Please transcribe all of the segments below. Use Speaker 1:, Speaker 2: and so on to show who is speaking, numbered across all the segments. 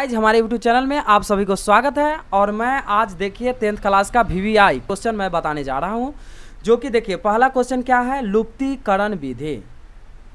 Speaker 1: आज हमारे YouTube channel में आप सभी को स्वागत है और मैं आज देखिए टेंथ क्लास का वी क्वेश्चन मैं बताने जा रहा हूँ जो कि देखिए पहला क्वेश्चन क्या है लुप्तिकरण विधि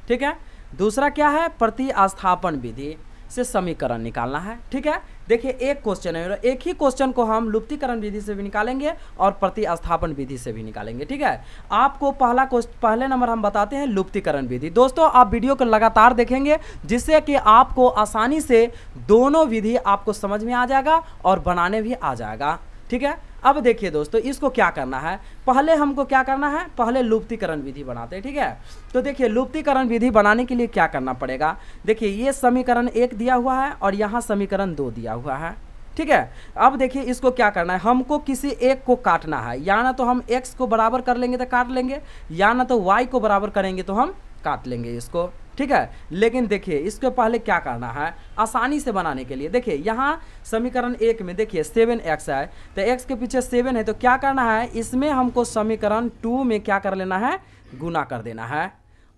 Speaker 1: ठीक है दूसरा क्या है प्रतिस्थापन विधि से समीकरण निकालना है ठीक है देखिए एक क्वेश्चन है एक ही क्वेश्चन को हम लुप्तिकरण विधि से भी निकालेंगे और प्रतिस्थापन विधि से भी निकालेंगे ठीक है आपको पहला पहले नंबर हम बताते हैं लुप्तिकरण विधि दोस्तों आप वीडियो को लगातार देखेंगे जिससे कि आपको आसानी से दोनों विधि आपको समझ में आ जाएगा और बनाने भी आ जाएगा ठीक है अब देखिए दोस्तों इसको क्या करना है पहले हमको क्या करना है पहले लुप्तीकरण विधि बनाते हैं ठीक है तो देखिए लुप्तीकरण विधि बनाने के लिए क्या करना पड़ेगा देखिए ये समीकरण एक दिया हुआ है और यहाँ समीकरण दो दिया हुआ है ठीक है अब देखिए इसको क्या करना है हमको किसी एक को काटना है या ना तो हम एक्स को बराबर कर लेंगे तो काट लेंगे या ना तो वाई को बराबर करेंगे तो हम काट लेंगे इसको ठीक है लेकिन देखिए इसके पहले क्या करना है आसानी से बनाने के लिए देखिए यहाँ समीकरण एक में देखिए सेवन एक्स है तो एक्स के पीछे सेवन है तो क्या करना है इसमें हमको समीकरण टू में क्या कर लेना है गुना कर देना है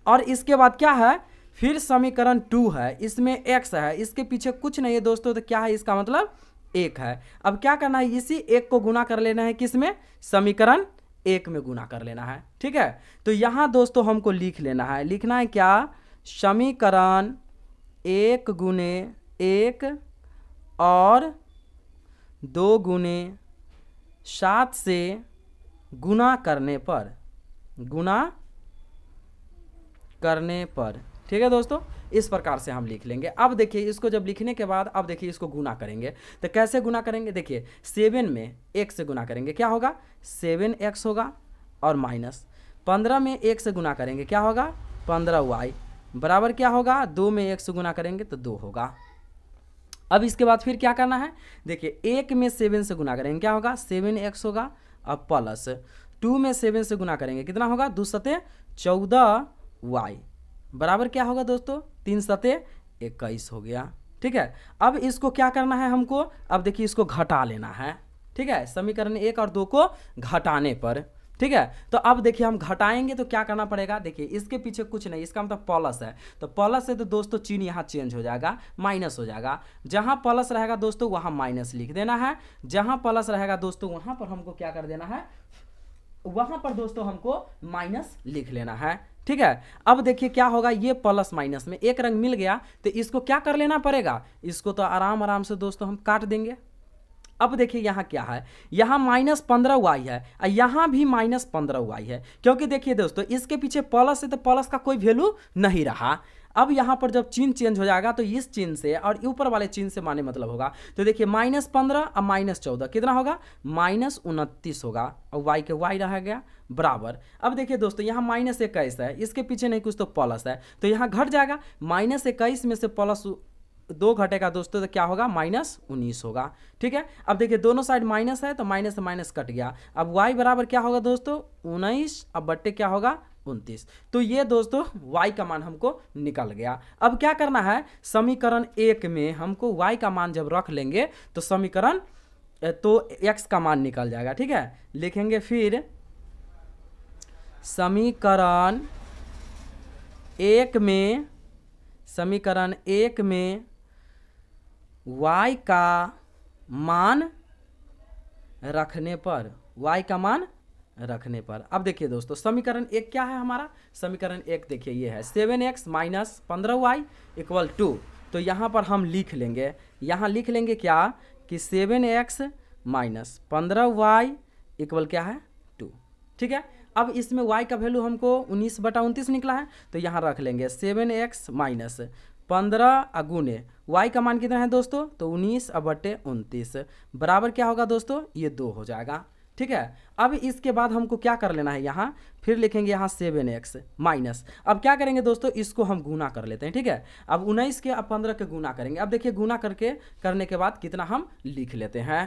Speaker 1: और इसके बाद क्या है फिर समीकरण टू है इसमें एक्स है इसके पीछे कुछ नहीं है दोस्तों तो क्या है इसका मतलब एक है अब क्या करना है इसी एक को गुना कर लेना है किसमें समीकरण एक में गुना कर लेना है ठीक है तो यहाँ दोस्तों हमको लिख लेना है लिखना है क्या समीकरण एक गुने एक और दो गुने सात से गुना करने पर गुना करने पर ठीक है दोस्तों इस प्रकार से हम लिख लेंगे अब देखिए इसको जब लिखने के बाद अब देखिए इसको गुना करेंगे तो कैसे गुना करेंगे देखिए सेवन में एक से गुना करेंगे क्या होगा सेवन एक्स होगा और माइनस पंद्रह में एक से गुना करेंगे क्या होगा पंद्रह वाई बराबर क्या होगा दो में एक से गुना करेंगे तो दो होगा अब इसके बाद फिर क्या करना है देखिए एक में सेवन से गुना करेंगे क्या होगा सेवन एक्स होगा अब प्लस टू में सेवन से गुना करेंगे कितना होगा दो सतह चौदह वाई बराबर क्या होगा दोस्तों तीन सतह इक्कीस हो गया ठीक है अब इसको क्या करना है हमको अब देखिए इसको घटा लेना है ठीक है समीकरण एक और दो को घटाने पर ठीक है तो अब देखिए हम घटाएंगे तो क्या करना पड़ेगा देखिए इसके पीछे कुछ नहीं इसका मतलब प्लस है तो प्लस है तो दोस्तों चीन यहाँ चेंज हो जाएगा माइनस हो जाएगा जहाँ प्लस रहेगा दोस्तों वहाँ माइनस लिख देना है जहाँ प्लस रहेगा दोस्तों वहाँ पर हमको क्या कर देना है वहाँ पर दोस्तों हमको माइनस लिख लेना है ठीक है अब देखिए क्या होगा ये प्लस माइनस में एक रंग मिल गया तो इसको क्या कर लेना पड़ेगा इसको तो आराम आराम से दोस्तों हम काट देंगे अब देखिए यहाँ क्या है यहाँ माइनस पंद्रह वाई है और यहाँ भी माइनस पंद्रह वाई है क्योंकि देखिए दोस्तों इसके पीछे प्लस है तो प्लस का कोई वैल्यू नहीं रहा अब यहाँ पर जब चिन्ह चेंज हो जाएगा तो इस चिन्ह से और ऊपर वाले चिन्ह से माने मतलब होगा तो देखिए माइनस पंद्रह और माइनस चौदह कितना होगा माइनस उनतीस होगा और वाई के वाई रह गया बराबर अब देखिए दोस्तों यहाँ माइनस इक्कीस है इसके पीछे नहीं कुछ तो प्लस है तो यहाँ घट जाएगा माइनस इक्कीस में से प्लस दो घटेगा दोस्तों तो क्या होगा माइनस उन्नीस होगा ठीक है अब देखिए दोनों साइड माइनस है तो माइनस से माइनस कट गया अब वाई बराबर क्या होगा दोस्तों उन्नीस अब बट्टे क्या होगा उनतीस तो ये दोस्तों वाई का मान हमको निकल गया अब क्या करना है समीकरण एक में हमको वाई का मान जब रख लेंगे तो समीकरण तो एक्स का मान निकल जाएगा ठीक है लिखेंगे फिर समीकरण एक में समीकरण एक में y का मान रखने पर y का मान रखने पर अब देखिए दोस्तों समीकरण एक क्या है हमारा समीकरण एक देखिए ये है सेवन एक्स माइनस पंद्रह वाई इक्वल टू तो यहाँ पर हम लिख लेंगे यहाँ लिख लेंगे क्या कि सेवन एक्स माइनस पंद्रह वाई इक्वल क्या है टू ठीक है अब इसमें y का वैल्यू हमको उन्नीस बटा उनतीस निकला है तो यहाँ रख लेंगे सेवन एक्स माइनस पंद्रह अगुने वाई का मान कितना है दोस्तों तो उन्नीस अबटे उनतीस बराबर क्या होगा दोस्तों ये दो हो जाएगा ठीक है अब इसके बाद हमको क्या कर लेना है यहाँ फिर लिखेंगे यहाँ सेवन एक्स माइनस अब क्या करेंगे दोस्तों इसको हम गुना कर लेते हैं ठीक है अब उन्नीस के अब पंद्रह के गुना करेंगे अब देखिए गुना करके करने के बाद कितना हम लिख लेते हैं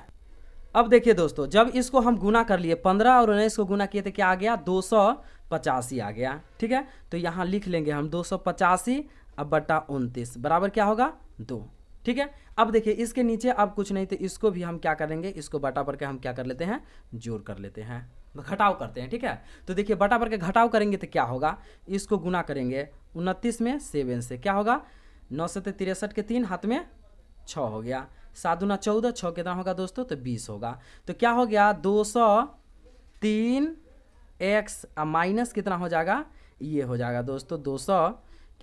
Speaker 1: अब देखिए दोस्तों जब इसको हम गुना कर लिए पंद्रह और उन्नीस को गुना किए तो क्या आ गया दो सौ पचासी आ गया ठीक है तो यहाँ लिख लेंगे हम दो सौ पचासी अब बटा उनतीस बराबर क्या होगा दो ठीक है अब देखिए इसके नीचे अब कुछ नहीं तो इसको भी हम क्या करेंगे इसको बटा पर के हम क्या कर लेते हैं जोड़ कर लेते हैं घटाव करते हैं ठीक है तो देखिए बटा पर के घटाव करेंगे तो क्या होगा इसको गुना करेंगे उनतीस में सेवन से क्या होगा नौ सौ तिरसठ के तीन हाथ में छः हो गया सात दूना चौदह छः कितना होगा दोस्तों तो बीस होगा तो क्या हो गया दो सौ तीन एक्स माइनस कितना हो जाएगा ये हो जाएगा दोस्तों दो सौ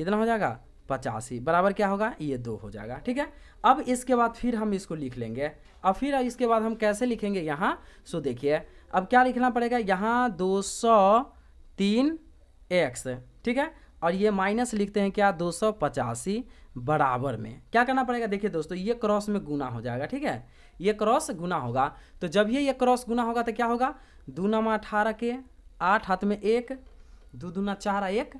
Speaker 1: कितना हो जाएगा पचासी बराबर क्या होगा ये दो हो जाएगा ठीक है अब इसके बाद फिर हम इसको लिख लेंगे अब फिर इसके बाद हम कैसे लिखेंगे यहाँ सो देखिए अब क्या लिखना पड़ेगा यहाँ दो सौ तीन एक्स ठीक है और ये माइनस लिखते हैं क्या दो सौ पचासी बराबर में क्या करना पड़ेगा देखिए दोस्तों ये क्रॉस में गुना हो जाएगा ठीक है ये क्रॉस गुना होगा तो जब ये ये क्रॉस गुना होगा तो क्या होगा दो नमा अठारह के आठ हाथ में एक दो दूना चार एक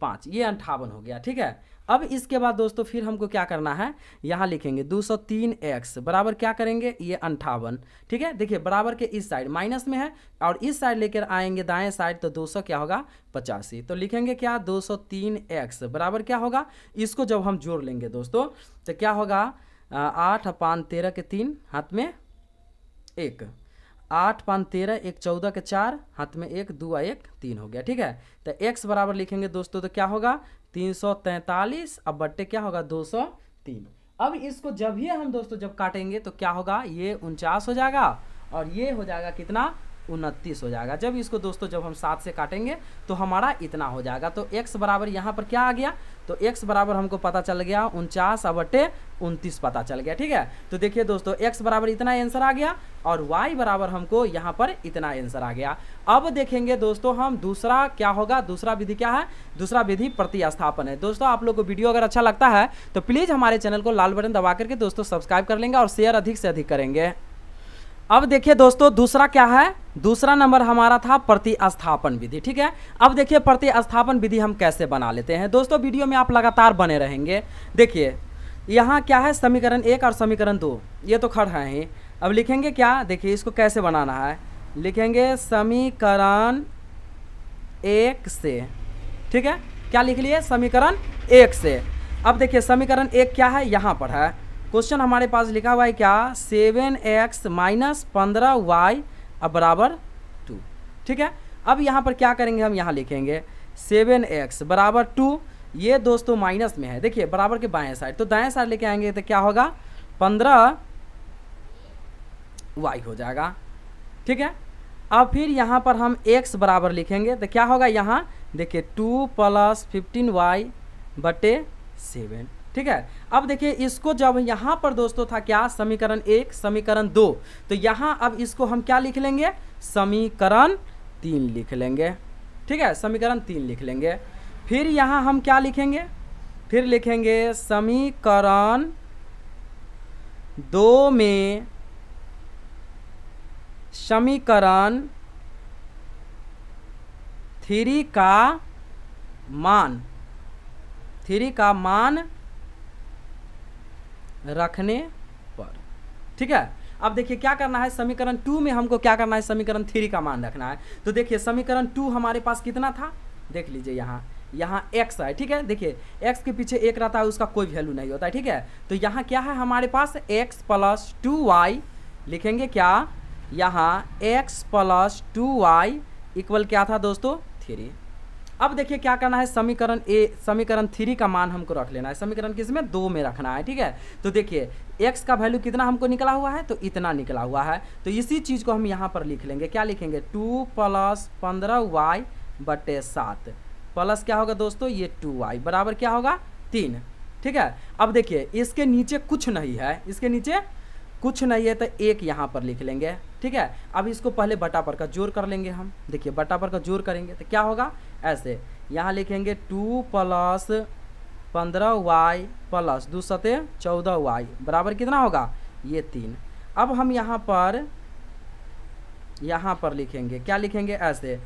Speaker 1: पाँच ये अंठावन हो गया ठीक है अब इसके बाद दोस्तों फिर हमको क्या करना है यहाँ लिखेंगे दो सौ तीन एक्स बराबर क्या करेंगे ये अंठावन ठीक है देखिए बराबर के इस साइड माइनस में है और इस साइड लेकर आएंगे दाएं साइड तो दो सौ क्या होगा पचासी तो लिखेंगे क्या दो सौ तीन एक्स बराबर क्या होगा इसको जब हम जोड़ लेंगे दोस्तों तो क्या होगा आठ पान तेरह के तीन हाथ में एक आठ पाँच तेरह एक चौदह के चार हाथ में एक दो एक तीन हो गया ठीक है तो एक्स बराबर लिखेंगे दोस्तों तो क्या होगा तीन सौ तैंतालीस अब बट्टे क्या होगा दो सौ तीन अब इसको जब ही हम दोस्तों जब काटेंगे तो क्या होगा ये उनचास हो जाएगा और ये हो जाएगा कितना उनतीस हो जाएगा जब इसको दोस्तों जब हम सात से काटेंगे तो हमारा इतना हो जाएगा तो एक्स बराबर यहाँ पर क्या आ गया तो एक्स बराबर हमको पता चल गया उनचास बटे उनतीस पता चल गया ठीक है तो देखिए दोस्तों एक्स बराबर इतना आंसर आ गया और वाई बराबर हमको यहाँ पर इतना आंसर आ गया अब देखेंगे दोस्तों हम दूसरा क्या होगा दूसरा विधि क्या है दूसरा विधि प्रतिस्थापन है दोस्तों आप लोग को वीडियो अगर अच्छा लगता है तो प्लीज़ हमारे चैनल को लाल बटन दबा करके दोस्तों सब्सक्राइब कर लेंगे और शेयर अधिक से अधिक करेंगे अब देखिए दोस्तों दूसरा क्या है दूसरा नंबर हमारा था प्रतिस्थापन विधि ठीक है अब देखिए प्रतिस्थापन विधि हम कैसे बना लेते हैं दोस्तों वीडियो में आप लगातार बने रहेंगे देखिए यहाँ क्या है समीकरण एक और समीकरण दो ये तो खड़ है ही अब लिखेंगे क्या देखिए इसको कैसे बनाना है लिखेंगे समीकरण एक से ठीक है क्या लिख लिए समीकरण एक से अब देखिए समीकरण एक क्या है यहाँ पर है क्वेश्चन हमारे पास लिखा हुआ है क्या सेवन एक्स माइनस पंद्रह वाई अब बराबर टू ठीक है अब यहाँ पर क्या करेंगे हम यहाँ लिखेंगे सेवन एक्स बराबर टू ये दोस्तों माइनस में है देखिए बराबर के बाएं साइड तो दाएं साइड लेके आएंगे तो क्या होगा पंद्रह वाई हो जाएगा ठीक है अब फिर यहाँ पर हम एक्स बराबर लिखेंगे तो क्या होगा यहाँ देखिए टू प्लस फिफ्टीन वाई बटे सेवन ठीक है अब देखिए इसको जब यहाँ पर दोस्तों था क्या समीकरण एक समीकरण दो तो यहाँ अब इसको हम क्या लिख लेंगे समीकरण तीन लिख लेंगे ठीक है समीकरण तीन लिख लेंगे फिर यहाँ हम क्या लिखेंगे फिर लिखेंगे समीकरण दो में समीकरण थ्री का मान थ्री का मान रखने पर ठीक है अब देखिए क्या करना है समीकरण टू में हमको क्या करना है समीकरण थ्री का मान रखना है तो देखिए समीकरण टू हमारे पास कितना था देख लीजिए यहाँ यहाँ x है ठीक है देखिए x के पीछे एक रहता है उसका कोई वैल्यू नहीं होता है ठीक है तो यहाँ क्या है हमारे पास x प्लस टू वाई लिखेंगे क्या यहाँ x plus two y equal क्या था दोस्तों थ्री अब देखिए क्या करना है समीकरण ए समीकरण थ्री का मान हमको रख लेना है समीकरण किस में दो में रखना है ठीक है तो देखिए एक्स का वैल्यू कितना हमको निकला हुआ है तो इतना निकला हुआ है तो इसी चीज़ को हम यहाँ पर लिख लेंगे क्या लिखेंगे टू प्लस पंद्रह वाई बटे सात प्लस क्या होगा दोस्तों ये टू वाई बराबर क्या होगा तीन ठीक है अब देखिए इसके नीचे कुछ नहीं है इसके नीचे कुछ नहीं है तो एक यहाँ पर लिख लेंगे ठीक है अब इसको पहले बटापर का जोर कर लेंगे हम देखिए बटापर का जोर करेंगे तो क्या होगा ऐसे यहाँ लिखेंगे टू प्लस पंद्रह वाई प्लस दो सते चौदह वाई बराबर कितना होगा ये तीन अब हम यहाँ पर यहाँ पर लिखेंगे क्या लिखेंगे ऐसे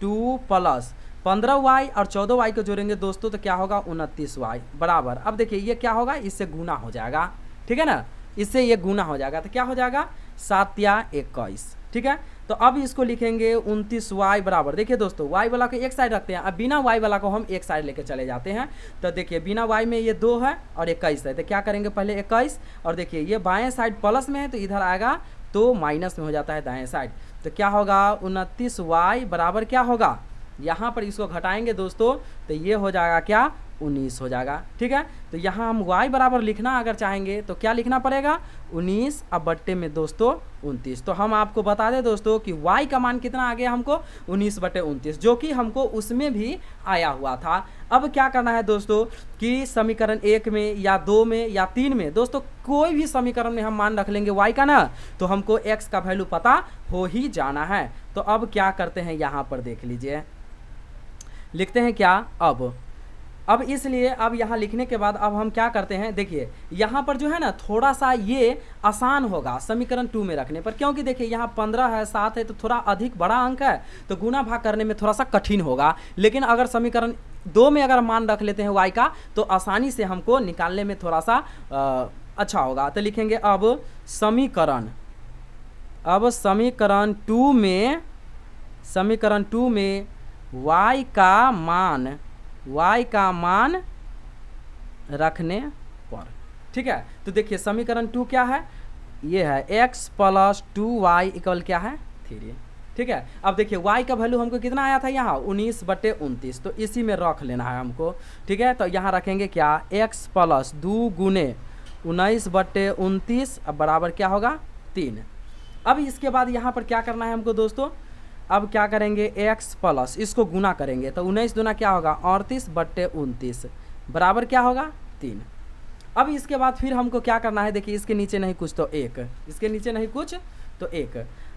Speaker 1: टू प्लस पंद्रह वाई और चौदह वाई को जोड़ेंगे दोस्तों तो क्या होगा उनतीस वाई बराबर अब देखिए ये क्या होगा इससे गुना हो जाएगा ठीक है ना इससे ये गुना हो जाएगा तो क्या हो जाएगा सात या इक्कीस ठीक है तो अब इसको लिखेंगे उनतीस वाई बराबर देखिए दोस्तों वाई वाला को एक साइड रखते हैं अब बिना वाई वाला को हम एक साइड लेके चले जाते हैं तो देखिए बिना वाई में ये दो है और इक्कीस है तो क्या करेंगे पहले इक्कीस और देखिए ये बाएँ साइड प्लस में है तो इधर आएगा तो माइनस में हो जाता है दाएँ साइड तो क्या होगा उनतीस वाई बराबर क्या होगा यहाँ पर इसको घटाएंगे दोस्तों तो ये हो जाएगा क्या उन्नीस हो जाएगा ठीक है तो यहाँ हम y बराबर लिखना अगर चाहेंगे तो क्या लिखना पड़ेगा उन्नीस अब बट्टे में दोस्तों उनतीस तो हम आपको बता दें दोस्तों कि y का मान कितना आ गया हमको उन्नीस बटे उनतीस जो कि हमको उसमें भी आया हुआ था अब क्या करना है दोस्तों कि समीकरण एक में या दो में या तीन में दोस्तों कोई भी समीकरण में हम मान रख लेंगे वाई का ना तो हमको एक्स का वैल्यू पता हो ही जाना है तो अब क्या करते हैं यहाँ पर देख लीजिए लिखते हैं क्या अब अब इसलिए अब यहाँ लिखने के बाद अब हम क्या करते हैं देखिए यहाँ पर जो है ना थोड़ा सा ये आसान होगा समीकरण टू में रखने पर क्योंकि देखिए यहाँ पंद्रह है सात है तो थोड़ा अधिक बड़ा अंक है तो गुना भाग करने में थोड़ा सा कठिन होगा लेकिन अगर समीकरण दो में अगर मान रख लेते हैं वाई का तो आसानी से हमको निकालने में थोड़ा सा आ, अच्छा होगा तो लिखेंगे अब समीकरण अब समीकरण टू में समीकरण टू में y का मान y का मान रखने पर ठीक है तो देखिए समीकरण टू क्या है ये है x plus two y equal क्या है थ्री ठीक है अब देखिए y का वैल्यू हमको कितना आया था यहाँ उन्नीस बटे उनतीस तो इसी में रख लेना है हमको ठीक है तो यहाँ रखेंगे क्या x प्लस दू गुने उन्नीस बटे उनतीस अब बराबर क्या होगा तीन अब इसके बाद यहाँ पर क्या करना है हमको दोस्तों अब क्या करेंगे एक्स प्लस इसको गुना करेंगे तो उन्नीस दुना क्या होगा अड़तीस बट्टे उनतीस बराबर क्या होगा तीन अब इसके बाद फिर हमको क्या करना है देखिए इसके नीचे नहीं कुछ तो एक इसके नीचे नहीं कुछ तो एक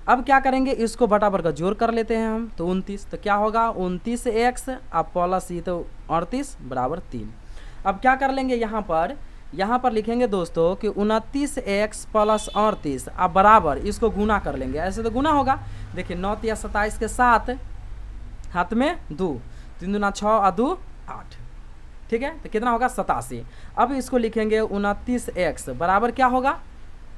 Speaker 1: अब क्या करेंगे इसको बटाबर का जोर कर लेते हैं हम तो उनतीस तो क्या होगा उनतीस एक्स अब प्लस ये तो अड़तीस बराबर तीन अब क्या कर लेंगे यहाँ पर यहाँ पर लिखेंगे दोस्तों कि उनतीस एक्स प्लस अड़तीस अब बराबर इसको गुना कर लेंगे ऐसे तो गुना होगा देखिए नौ या सत्ताईस के साथ हाथ में दो तीन दुना छः और दो आठ ठीक है तो कितना होगा सतासी अब इसको लिखेंगे उनतीस एक्स बराबर क्या होगा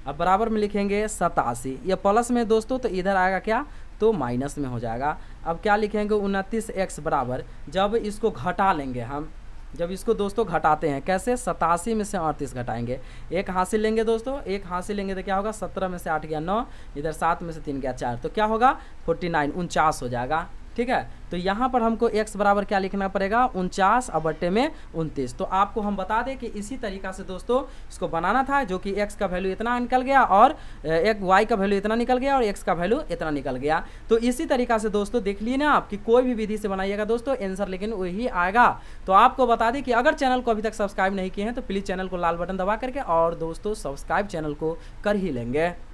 Speaker 1: अब बराबर में लिखेंगे सतासी ये प्लस में दोस्तों तो इधर आएगा क्या तो माइनस में हो जाएगा अब क्या लिखेंगे उनतीस एक्स बराबर जब इसको घटा लेंगे हम जब इसको दोस्तों घटाते हैं कैसे सतासी में से अड़तीस घटाएंगे एक हाथ से लेंगे दोस्तों एक हाथ से लेंगे तो क्या होगा सत्रह में से आठ गया नौ इधर सात में से तीन गया चार तो क्या होगा फोर्टी नाइन उनचास हो जाएगा ठीक है तो यहाँ पर हमको x बराबर क्या लिखना पड़ेगा उनचास और बट्टे में उनतीस तो आपको हम बता दें कि इसी तरीका से दोस्तों इसको बनाना था जो कि x का वैल्यू इतना निकल गया और एक y का वैल्यू इतना निकल गया और x का वैल्यू इतना निकल गया तो इसी तरीका से दोस्तों देख लिए ना आप कि कोई भी विधि से बनाइएगा दोस्तों एंसर लेकिन वही आएगा तो आपको बता दें कि अगर चैनल को अभी तक सब्सक्राइब नहीं किए हैं तो प्लीज़ चैनल को लाल बटन दबा करके और दोस्तों सब्सक्राइब चैनल को कर ही लेंगे